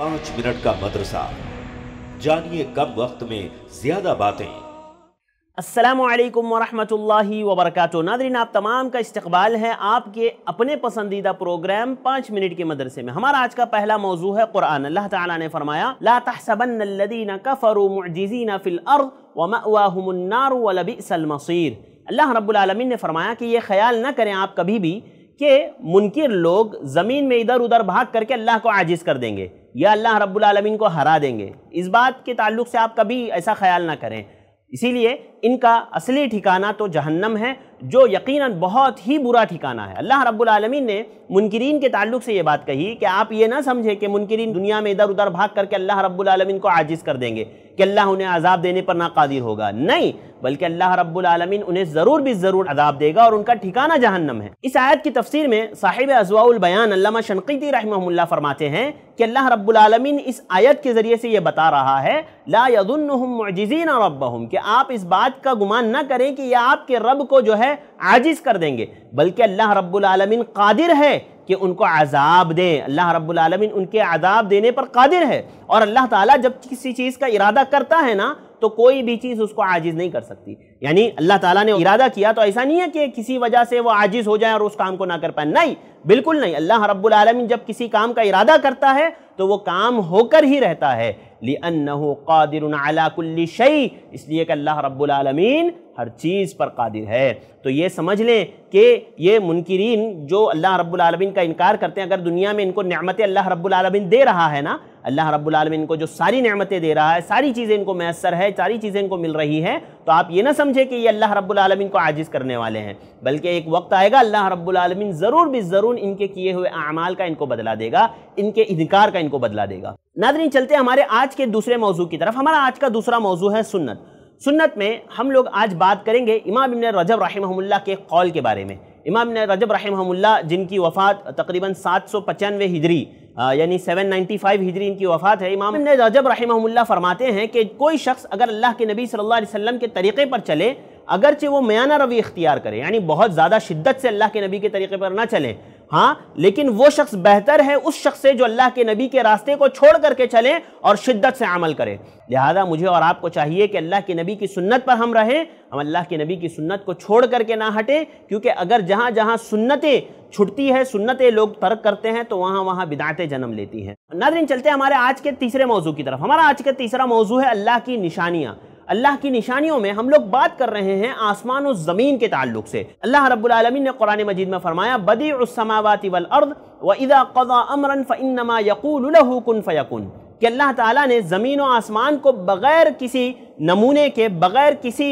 पांच मिनट का मदरसा जानिए कम वक्त में ज्यादा बातें असलम वरक नादरीन आप तमाम का इस्तबाल है आपके अपने पसंदीदा प्रोग्राम पाँच मिनट के मदरसे में हमारा आज का पहला मौजू है कुरान अल्लाह ताला ने फरमाया ला तहसबन कफरुमजीना फिल अल्लाह रबालमीन ने फरमाया कि ये ख्याल ना करें आप कभी भी कि मुनकर लोग ज़मीन में इधर उधर भाग करके अल्लाह को आजिज़ कर देंगे या अल्लाह रब्बुलमीन को हरा देंगे इस बात के ताल्लुक से आप कभी ऐसा ख्याल ना करें इसीलिए इनका असली ठिकाना तो जहन्नम है जो यकीनन बहुत ही बुरा ठिकाना है अल्लाह रब्बुल ने मुनकरीन के ताल्लुक से ये बात कही कि आप ये ना समझें कि मुनकरीन दुनिया में इधर उधर भाग करके अल्लाह रब्बुल को आजिज़ कर देंगे कि अल्लाह उन्हें आज़ाब देने पर नाकादिर होगा नहीं बल्कि अल्लाह रब्बुल उन्हें ज़रूर भी ज़रूर अजाब देगा और उनका ठिकाना जहन्नम है इस आयत की तफसीर में साहिब अजवाउल बयान अल्लामा शनकीती रहमहुल्लाह फरमाते हैं कि अल्लाह रब्बुल इस आयत के ज़रिए से ये बता रहा है ला यदुन्नहुम मुअजिज़ीन रब्बहुम कि आप इस बात का गुमान ना करें कि यह आपके रब को जो है है आजिज़ कर देंगे बल्कि अल्लाह रब्बुल आलमीन कादिर है कि उनको आज़ाब दें अल्लाह रब्बुल आलमीन उनके आज़ाब देने पर कादिर है और अल्लाह ताला जब किसी चीज़ का इरादा करता है ना तो कोई भी चीज़ उसको आजिज़ नहीं कर सकती यानी अल्लाह ताला ने इरादा किया तो ऐसा नहीं है कि किसी वजह से वो आजिज़ हो जाए और उस काम को ना कर पाए नहीं बिल्कुल नहीं अल्लाह रब्बुल आलमीन जब किसी काम का इरादा करता है तो वो काम होकर ही रहता है लिअन्नहु कादिर अलाकुल्ली शई इसलिए कि अल्लाह रब्बुल आलमीन हर चीज़ पर कादिर है तो ये समझ लें कि ये मुनकरीन जो अल्लाह रब्बुल आलमीन का इनकार करते हैं अगर दुनिया में इनको नमतें अल्लाह रब्बुल आलमीन दे रहा है ना अल्लाह रब्बुल आलमीन को जो सारी नमतें दे रहा है सारी चीज़ें इनको मैसर है सारी चीज़ें इनको मिल रही हैं तो आप ये ना समझें कि ये अल्लाह रब्बुल आलमीन को आजिज़ करने वाले हैं बल्कि एक वक्त आएगा अल्लाह रब्बुल आलमीन ज़रूर भी ज़रूर इनके किए हुए अमाल का इनको बदला देगा इनके इनकार का इनको बदला देगा नादरी चलते हमारे आज के दूसरे मौजू की तरफ हमारा आज का दूसरा मौजू है सुन्नत सुन्नत में हम लोग आज बात करेंगे इमाम इबन रजब रहमहुल्ला के कौल के बारे में इमाम ने रजब रहमहुल्ला जिनकी वफ़ात तकरीबन सात सौ पचानवे हिजरी यानी 795 हिजरी इनकी वफ़ात है इमाम ने रजब रहमहुल्ला फरमाते हैं कि कोई शख्स अगर अल्लाह के नबी सल्ला वसम के तरीक़े पर चले अगरचे वो म्याना रवि इख्तियार करे यानी बहुत ज़्यादा शिद्दत से अल्लाह के नबी के तरीक़े पर ना चलें हाँ लेकिन वो शख्स बेहतर है उस शख्स से जो अल्लाह के नबी के रास्ते को छोड़ करके चलें और शिद्दत से अमल करें लिहाजा मुझे और आपको चाहिए कि अल्लाह के नबी की सुन्नत पर हम रहें हम अल्लाह के नबी की सुन्नत को छोड़ करके ना हटें क्योंकि अगर जहाँ जहाँ सुन्नतें छुटती है सुन्नतें लोग तर्क करते हैं तो वहाँ वहाँ बिदातें जन्म लेती हैं नाजरीन चलते हमारे आज के तीसरे मौजू की तरफ हमारा आज का तीसरा मौजू है अल्लाह की निशानियाँ अल्लाह की निशानियों में हम लोग बात कर रहे हैं आसमान और ज़मीन के ताल्लुक से अल्लाह रब्लमिन ने कुरान मजीद में फरमाया बदी उसमावाती वल अर्द व इदा कदा अमरन फ़नमा यकूल कन फ़यकुन कि अल्लाह ताला ने ज़मीन और आसमान को बग़ैर किसी नमूने के बग़ैर किसी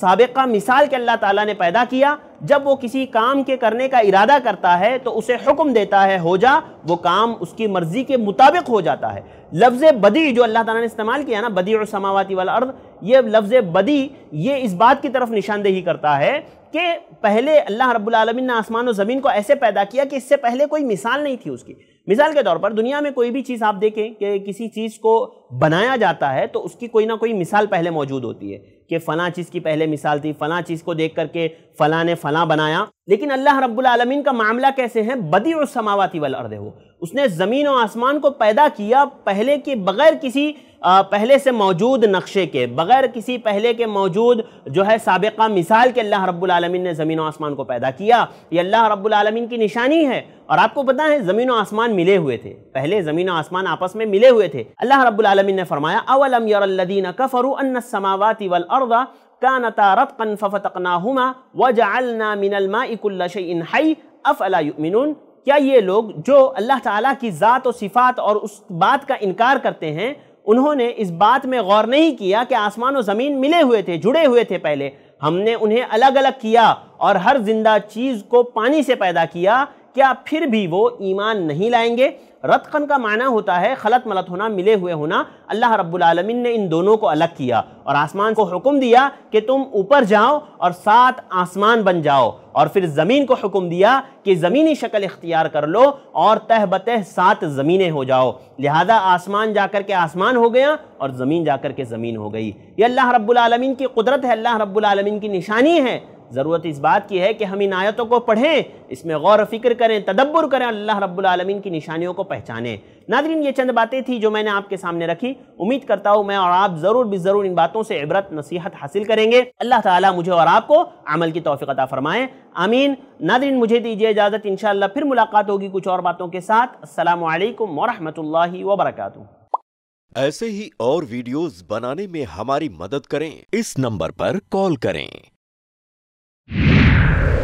सबका मिसाल के अल्लाह ताला ने पैदा किया जब वो किसी काम के करने का इरादा करता है तो उसे हुक्म देता है हो जा वो काम उसकी मर्ज़ी के मुताबिक हो जाता है लफ्ज़ बदी जो अल्लाह ताला ने इस्तेमाल किया ना बदी और समावती वाला अर्द ये लफ्ज़ बदी ये इस बात की तरफ निशानदेही करता है कि पहले अल्लाह रब्बुल ने आसमान और ज़मीन को ऐसे पैदा किया कि इससे पहले कोई मिसाल नहीं थी उसकी मिसाल के तौर पर दुनिया में कोई भी चीज़ आप देखें कि किसी चीज़ को बनाया जाता है तो उसकी कोई ना कोई मिसाल पहले मौजूद होती है कि फला चीज़ की पहले मिसाल थी फला चीज़ को देख करके फला ने फला बनाया लेकिन अल्लाह रब्बुल आलमीन का मामला कैसे है बदी और समावती वल अर्द हो उसने ज़मीन और आसमान को पैदा किया पहले के बगैर किसी पहले से मौजूद नक्शे के बगैर किसी पहले के मौजूद जो है सबका मिसाल के अल्लाह रब्बुलमीन ने ज़मीन आसमान को पैदा किया ये अल्लाह रब्बुलमीन की निशानी है और आपको पता है ज़मीन आसमान मिले हुए थे पहले ज़मीन आसमान आपस में मिले हुए थे अल्लाह रब्बुलमीन ने फरमाया अवलम यदीन कफ़रू अन्नसमावाती वल अर्दा कानता रतकन फ़तकनाहुमा वजालना मिनलमा इकुल्ल शैन हई अफ़ अला युमिनून क्या ये लोग जो अल्लाह ताला की ज़ात और सिफ़ात और उस बात का इनकार करते हैं उन्होंने इस बात में गौर नहीं किया कि आसमान और ज़मीन मिले हुए थे जुड़े हुए थे पहले हमने उन्हें अलग अलग किया और हर जिंदा चीज़ को पानी से पैदा किया क्या फिर भी वो ईमान नहीं लाएंगे रतकन का माना होता है खलत मलत होना मिले हुए होना अल्लाह रब्बुलमीन ने इन दोनों को अलग किया और आसमान को हुक्म दिया कि तुम ऊपर जाओ और सात आसमान बन जाओ और फिर ज़मीन को हुक्म दिया कि ज़मीनी शक्ल इख्तियार कर लो और तह बतह सात ज़मीनें हो जाओ लिहाजा आसमान जाकर के आसमान हो गया और ज़मीन जाकर के ज़मीन हो गई ये अल्लाह रब्बुलमीन की कुदरत है अल्लाह रब्बुलमीन की निशानी है ज़रूरत इस बात की है कि हम इन आयतों को पढ़ें इसमें गौर फ़िक्र करें तदब्बर करें अल्लाह रब्बुलमीन की निशानियों को पहचानें नादरीन ये चंद बातें थी जो मैंने आपके सामने रखी उम्मीद करता हूँ मैं और आप ज़रूर भी ज़रूर इन बातों से इबरत नसीहत हासिल करेंगे अल्लाह ताला मुझे और आपको अमल की तोफिकता फ़रमाएँ आमीन नादरीन मुझे दीजिए इजाज़त इन फिर मुलाकात होगी कुछ और बातों के साथ असलकम वरहमल वबरकू ऐसे ही और वीडियोस बनाने में हमारी मदद करें इस नंबर पर कॉल करें Yeah.